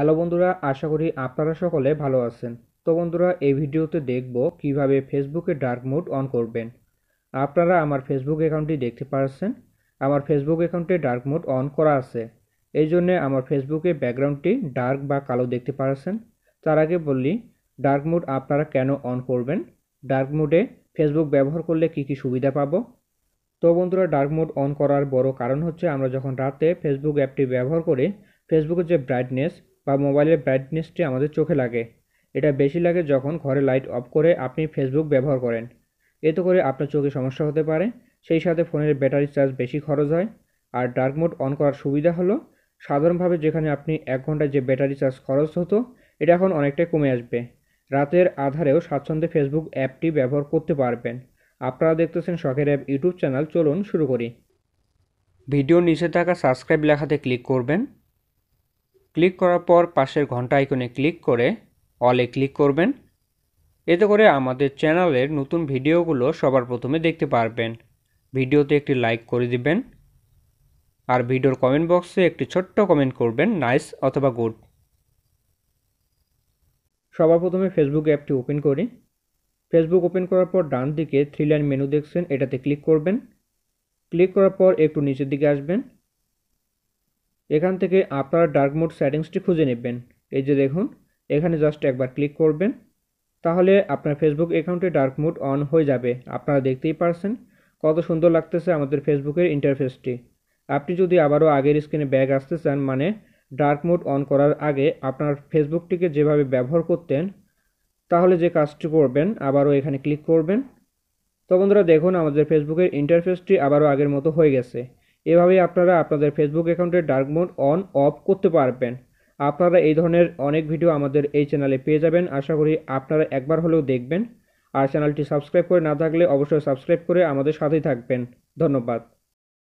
hello বন্ধুরা আশা করি আপনারা সকলে ভালো আছেন তো বন্ধুরা এই ভিডিওতে দেখব কিভাবে ফেসবুকে ডার্ক মোড অন করবেন আপনারা আমার ফেসবুক অ্যাকাউন্টটি দেখতে পারছেন আমার ফেসবুক অ্যাকাউন্টে ডার্ক মোড অন করা আছে এই জন্যে আমার ফেসবুকে ব্যাকগ্রাউন্ডটি ডার্ক বা কালো দেখতে পারছেন তার আগে বললি ডার্ক মোড আপনারা কেন অন করবেন ডার্ক মোডে ফেসবুক ব্যবহার করলে কি কি সুবিধা পাব তো বন্ধুরা ডার্ক মোড অন করার বড় কারণ হচ্ছে আমরা যখন রাতে ফেসবুক অ্যাপটি ব্যবহার করে ফেসবুকের যে ব্রাইটনেস বা মোবাইলের ব্রাইটনেসটি আমাদের চোখে লাগে এটা বেশি লাগে যখন ঘরে লাইট অফ করে আপনি ফেসবুক ব্যবহার করেন এতে করে আপনার চোখে সমস্যা হতে পারে সেই সাথে ফোনের ব্যাটারি চার্জ বেশি খরচ হয় আর ডার্ক মোড অন করার সুবিধা হলো সাধারণভাবে যেখানে আপনি এক ঘন্টায় যে ব্যাটারি চার্জ খরচ হতো এটা এখন অনেকটাই কমে আসবে রাতের আধারেও স্বাচ্ছন্দ্যে ফেসবুক অ্যাপটি ব্যবহার করতে পারবেন আপনারা দেখতেছেন শখের অ্যাপ ইউটিউব চ্যানেল চলুন শুরু করি ভিডিও নিচে থাকা সাবস্ক্রাইব লেখাতে ক্লিক করবেন ক্লিক করার পর পাশের ঘন্টা আইকনে ক্লিক করে অলে ক্লিক করবেন এতে করে আমাদের চ্যানেলের নতুন ভিডিওগুলো সবার প্রথমে দেখতে পারবেন ভিডিওতে একটি লাইক করে দিবেন আর ভিডিওর কমেন্ট বক্সে একটি ছোট্ট কমেন্ট করবেন নাইস অথবা গুড সবার প্রথমে ফেসবুক অ্যাপটি ওপেন করি ফেসবুক ওপেন করার পর ডান দিকে থ্রি লাইন মেনু দেখছেন এটাতে ক্লিক করবেন ক্লিক করার পর একটু নিচের দিকে আসবেন এখান থেকে আপনারা ডার্ক মোড সেটিংসটি খুঁজে নেবেন এই যে দেখুন এখানে জাস্ট একবার ক্লিক করবেন তাহলে আপনার ফেসবুক অ্যাকাউন্টে ডার্ক মোড অন হয়ে যাবে আপনারা দেখতেই পারছেন কত সুন্দর লাগতেছে আমাদের ফেসবুকের ইন্টারফেসটি আপনি যদি আবারও আগের স্ক্রিনে ব্যাগ আসতে চান মানে ডার্ক মোড অন করার আগে আপনার ফেসবুকটিকে যেভাবে ব্যবহার করতেন তাহলে যে কাজটি করবেন আবারও এখানে ক্লিক করবেন তো বন্ধুরা দেখুন আমাদের ফেসবুকের ইন্টারফেসটি আবারও আগের মতো হয়ে গেছে এভাবে আপনারা আপনাদের ফেসবুক অ্যাকাউন্টে ডার্ক মোড অন অফ করতে পারবেন আপনারা এই ধরনের অনেক ভিডিও আমাদের এই চ্যানেলে পেয়ে যাবেন আশা করি আপনারা একবার হলেও দেখবেন আর চ্যানেলটি সাবস্ক্রাইব করে না থাকলে অবশ্যই সাবস্ক্রাইব করে আমাদের সাথেই থাকবেন ধন্যবাদ